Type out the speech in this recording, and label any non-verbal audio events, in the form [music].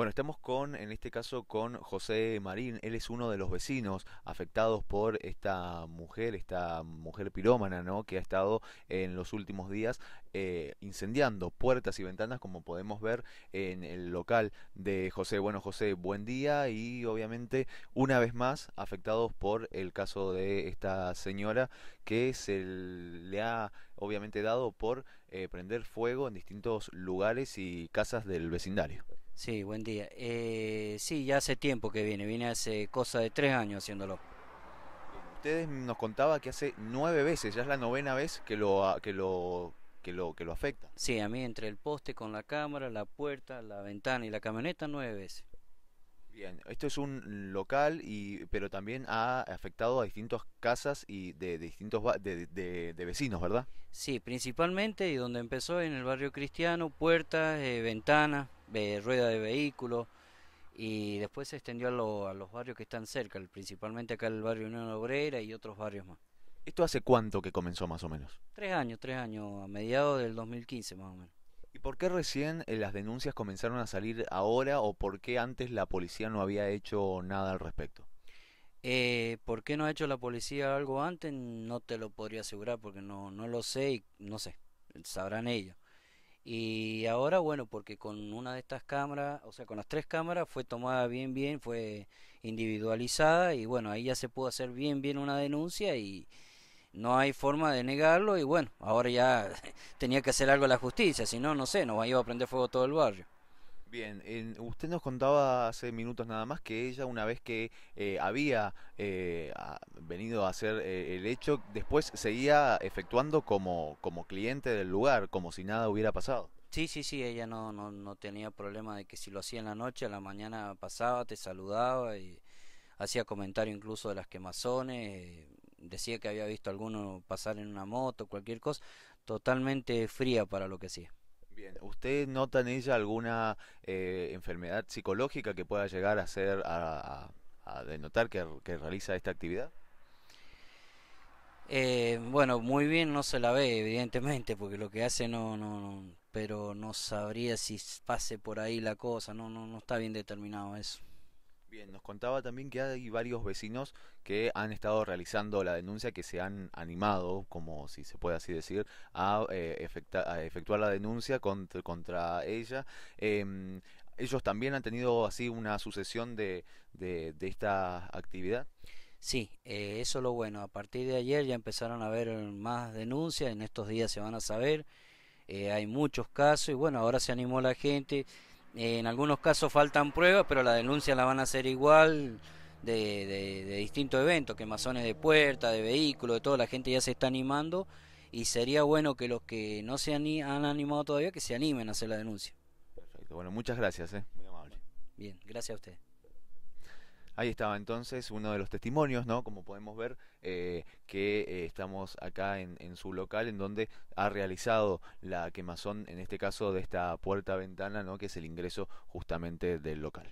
Bueno, estamos con, en este caso, con José Marín. Él es uno de los vecinos afectados por esta mujer, esta mujer pirómana, ¿no? Que ha estado en los últimos días eh, incendiando puertas y ventanas, como podemos ver en el local de José. Bueno, José, buen día y obviamente una vez más afectados por el caso de esta señora que se le ha obviamente dado por eh, prender fuego en distintos lugares y casas del vecindario. Sí, buen día. Eh, sí, ya hace tiempo que viene, viene hace cosa de tres años haciéndolo. Ustedes nos contaba que hace nueve veces, ya es la novena vez que lo, que lo, que lo, que lo afecta. Sí, a mí entre el poste con la cámara, la puerta, la ventana y la camioneta, nueve veces esto es un local, y, pero también ha afectado a distintas casas y de, distintos de, de, vecinos, ¿verdad? Sí, principalmente y donde empezó en el barrio cristiano, puertas, eh, ventanas, ruedas eh, rueda de vehículos y después se extendió a, los barrios que están cerca, principalmente acá el barrio Unión Obrera y otros barrios más. ¿Esto hace cuánto que comenzó más o menos? Tres años, tres años, a mediados del 2015 más o menos por qué recién eh, las denuncias comenzaron a salir ahora o por qué antes la policía no había hecho nada al respecto? Eh, ¿Por qué no ha hecho la policía algo antes? No te lo podría asegurar porque no, no lo sé y no sé, sabrán ellos. Y ahora, bueno, porque con una de estas cámaras, o sea, con las tres cámaras fue tomada bien, bien, fue individualizada y bueno, ahí ya se pudo hacer bien, bien una denuncia y, no hay forma de negarlo y bueno, ahora ya [laughs] tenía que hacer algo a la justicia, si no, no sé, nos iba a prender fuego todo el barrio. Bien, usted nos contaba hace minutos nada más que ella, una vez que eh, había eh, venido a hacer eh, el hecho, después seguía efectuando como, como cliente del lugar, como si nada hubiera pasado. Sí, sí, sí, ella no, no, no tenía problema de que si lo hacía en la noche, a la mañana pasaba, te saludaba y hacía comentario incluso de las quemazones decía que había visto a alguno pasar en una moto, cualquier cosa, totalmente fría para lo que hacía. Bien, ¿usted nota en ella alguna eh, enfermedad psicológica que pueda llegar a ser, a, denotar que, realiza esta actividad? Eh, bueno, muy bien no se la ve, evidentemente, porque lo que hace no, no, no pero no sabría si pase por ahí la cosa, no, no, no está bien determinado eso. Bien, nos contaba también que hay varios vecinos que han estado realizando la denuncia, que se han animado, como si se puede así decir, a, eh, efectuar la denuncia contra, ella. Em, ¿Ellos también han tenido así una sucesión de, de, esta actividad? Sí, eh, eso es lo bueno. A partir de ayer ya empezaron a haber más denuncias, en estos días se van a saber. Eh, hay muchos casos y bueno, ahora se animó la gente en algunos casos faltan pruebas, pero la denuncia la van a hacer igual de, de, distintos eventos, quemazones de puertas, de vehículos, de todo. La gente ya se está animando y sería bueno que los que no se han animado todavía, que se animen a hacer la denuncia. Perfecto, bueno, muchas gracias, muy eh. amable. Bien, gracias a usted. Ahí estaba entonces uno de los testimonios, ¿no? Como podemos ver, eh, que eh, estamos acá en, en, su local, en donde ha realizado la quemazón, en este caso de esta puerta-ventana, ¿no? Que es el ingreso justamente del local.